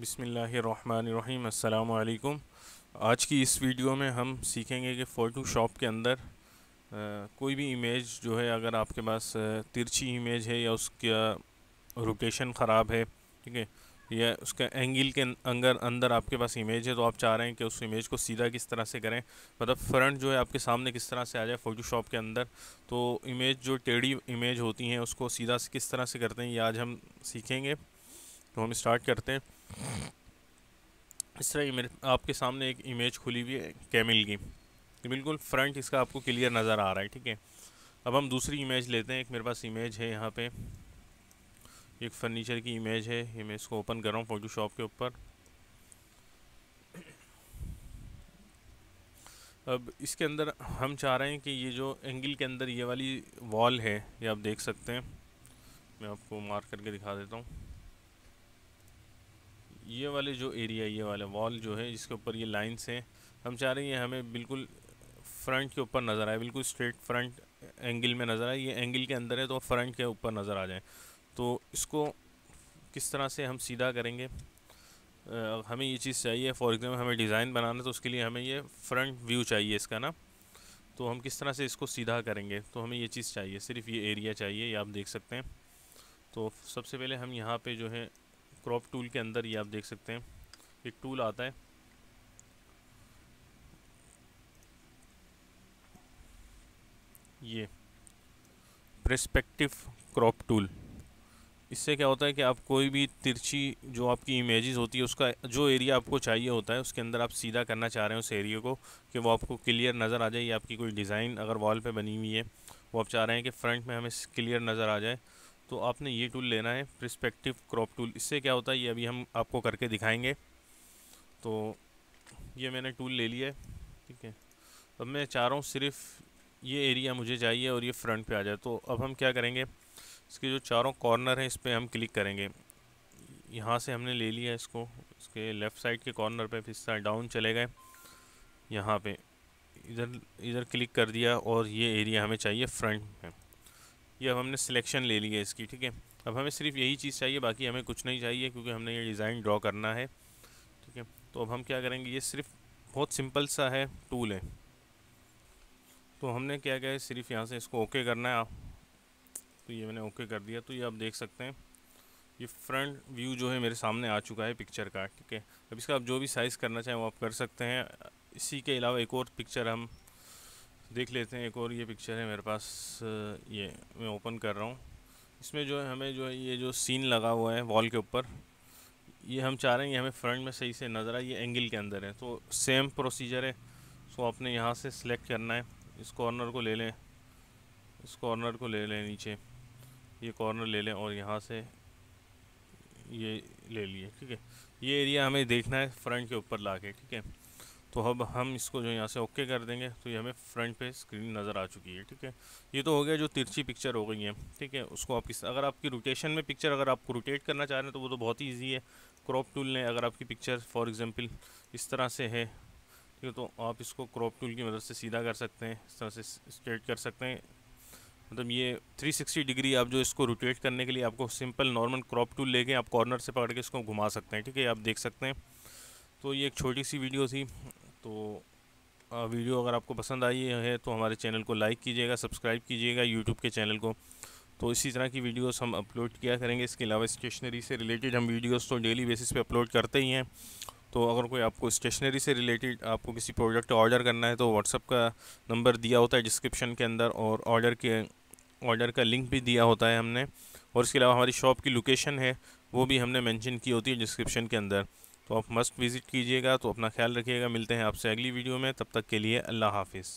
बिसमीम् अल्लाम आज की इस वीडियो में हम सीखेंगे कि फ़ोटोशॉप के अंदर आ, कोई भी इमेज जो है अगर आपके पास तिरछी इमेज है या उसका रोटेशन ख़राब है ठीक है या उसका एंगल के अंदर अंदर आपके पास इमेज है तो आप चाह रहे हैं कि उस इमेज को सीधा किस तरह से करें मतलब फ्रंट जो है आपके सामने किस तरह से आ जाए फ़ोटोशॉप के अंदर तो इमेज जो टेढ़ी इमेज होती हैं उसको सीधा किस तरह से करते हैं ये आज हम सीखेंगे तो हम स्टार्ट करते हैं इस तरह मेरे आपके सामने एक इमेज खुली हुई है कैमिल की बिल्कुल फ्रंट इसका आपको क्लियर नज़र आ रहा है ठीक है अब हम दूसरी इमेज लेते हैं एक मेरे पास इमेज है यहाँ पे एक फर्नीचर की इमेज है ये मैं इसको ओपन कर रहा हूँ फोटोशॉप के ऊपर अब इसके अंदर हम चाह रहे हैं कि ये जो एंगल के अंदर ये वाली वॉल है ये आप देख सकते हैं मैं आपको मार्क करके दिखा देता हूँ ये वाले जो एरिया ये वाले वॉल जो है इसके ऊपर ये लाइन्स हैं हम चाह रहे हैं हमें बिल्कुल फ्रंट के ऊपर नज़र आए बिल्कुल स्ट्रेट फ्रंट एंगल में नज़र आए ये एंगल के अंदर है तो फ्रंट के ऊपर नज़र आ जाए तो इसको किस तरह से हम सीधा करेंगे आ, हमें ये चीज़ चाहिए फॉर एग्ज़ाम्पल हमें डिज़ाइन बनाना तो उसके लिए हमें ये फ्रंट व्यू चाहिए इसका ना तो हम किस तरह से इसको सीधा करेंगे तो हमें ये चीज़ चाहिए सिर्फ ये एरिया चाहिए ये आप देख सकते हैं तो सबसे पहले हम यहाँ पे जो है क्रॉप टूल के अंदर ही आप देख सकते हैं एक टूल आता है ये प्रस्पेक्टिव क्रॉप टूल इससे क्या होता है कि आप कोई भी तिरछी जो आपकी इमेजेस होती है उसका जो एरिया आपको चाहिए होता है उसके अंदर आप सीधा करना चाह रहे हैं उस एरिया को कि वो आपको क्लियर नज़र आ जाए या आपकी कोई डिज़ाइन अगर वॉल पे बनी हुई है वो आप चाह रहे हैं कि फ्रंट में हमें क्लियर नज़र आ जाए तो आपने ये टूल लेना है प्रस्पेक्टिव क्रॉप टूल इससे क्या होता है ये अभी हम आपको करके दिखाएंगे तो ये मैंने टूल ले लिया है ठीक है अब मैं चाह रहा हूँ सिर्फ ये एरिया मुझे चाहिए और ये फ्रंट पे आ जाए तो अब हम क्या करेंगे इसके जो चारों कॉर्नर हैं इस पर हम क्लिक करेंगे यहाँ से हमने ले लिया इसको इसके लेफ़्ट साइड के कॉर्नर पर फिर साइड डाउन चले गए यहाँ पर इधर इधर क्लिक कर दिया और ये एरिया हमें चाहिए फ्रंट में ये अब हमने सिलेक्शन ले लिया है इसकी ठीक है अब हमें सिर्फ यही चीज़ चाहिए बाकी हमें कुछ नहीं चाहिए क्योंकि हमने ये डिज़ाइन ड्रॉ करना है ठीक है तो अब हम क्या करेंगे ये सिर्फ बहुत सिंपल सा है टूल है तो हमने क्या क्या है सिर्फ यहाँ से इसको ओके करना है आप तो ये मैंने ओके कर दिया तो ये आप देख सकते हैं ये फ्रंट व्यू जो है मेरे सामने आ चुका है पिक्चर का ठीक है अब इसका आप जो भी साइज़ करना चाहें वो आप कर सकते हैं इसी के अलावा एक और पिक्चर हम देख लेते हैं एक और ये पिक्चर है मेरे पास ये मैं ओपन कर रहा हूँ इसमें जो है हमें जो है ये जो सीन लगा हुआ है वॉल के ऊपर ये हम चाह रहे हैं हमें फ्रंट में सही से नज़र आए ये एंगल के अंदर है तो सेम प्रोसीजर है सो आपने यहाँ से सिलेक्ट करना है इस कॉर्नर को ले लें इस कॉर्नर को ले लें नीचे ये कॉर्नर ले लें और यहाँ से ये ले लिए ठीक है ये एरिया हमें देखना है फ्रंट के ऊपर ला के ठीक है तो अब हम इसको जो यहाँ से ओके कर देंगे तो ये हमें फ्रंट पे स्क्रीन नज़र आ चुकी है ठीक है ये तो हो गया जो तिरछी पिक्चर हो गई है ठीक है उसको आप किस अगर आपकी रोटेशन में पिक्चर अगर आपको रोटेट करना चाह रहे हैं तो वो तो बहुत ही ईजी है क्रॉप टूल ने अगर आपकी पिक्चर फॉर एग्ज़ाम्पल इस तरह से है ठीक है तो आप इसको क्रॉप टूल की मदद से सीधा कर सकते हैं इस तरह से स्ट्रेट कर सकते हैं मतलब ये 360 डिग्री आप जो इसको रोटेट करने के लिए आपको सिंपल नॉर्मल क्रॉप टूल लेके आप कॉर्नर से पकड़ के इसको घुमा सकते हैं ठीक है आप देख सकते हैं तो ये एक छोटी सी वीडियो थी तो वीडियो अगर आपको पसंद आई है तो हमारे चैनल को लाइक कीजिएगा सब्सक्राइब कीजिएगा यूट्यूब के चैनल को तो इसी तरह की वीडियोस हम अपलोड किया करेंगे इसके अलावा स्टेशनरी से रिलेटेड हम वीडियोस तो डेली बेसिस पे अपलोड करते ही हैं तो अगर कोई आपको स्टेशनरी से रिलेटेड आपको किसी प्रोडक्ट ऑर्डर करना है तो व्हाट्सअप का नंबर दिया होता है डिस्क्रिप्शन के अंदर और ऑर्डर के ऑर्डर का लिंक भी दिया होता है हमने और इसके अलावा हमारी शॉप की लोकेशन है वो भी हमने मैंशन की होती है डिस्क्रिप्शन के अंदर तो आप मस्ट विज़िट कीजिएगा तो अपना ख्याल रखिएगा मिलते हैं आपसे अगली वीडियो में तब तक के लिए अल्लाह हाफिज़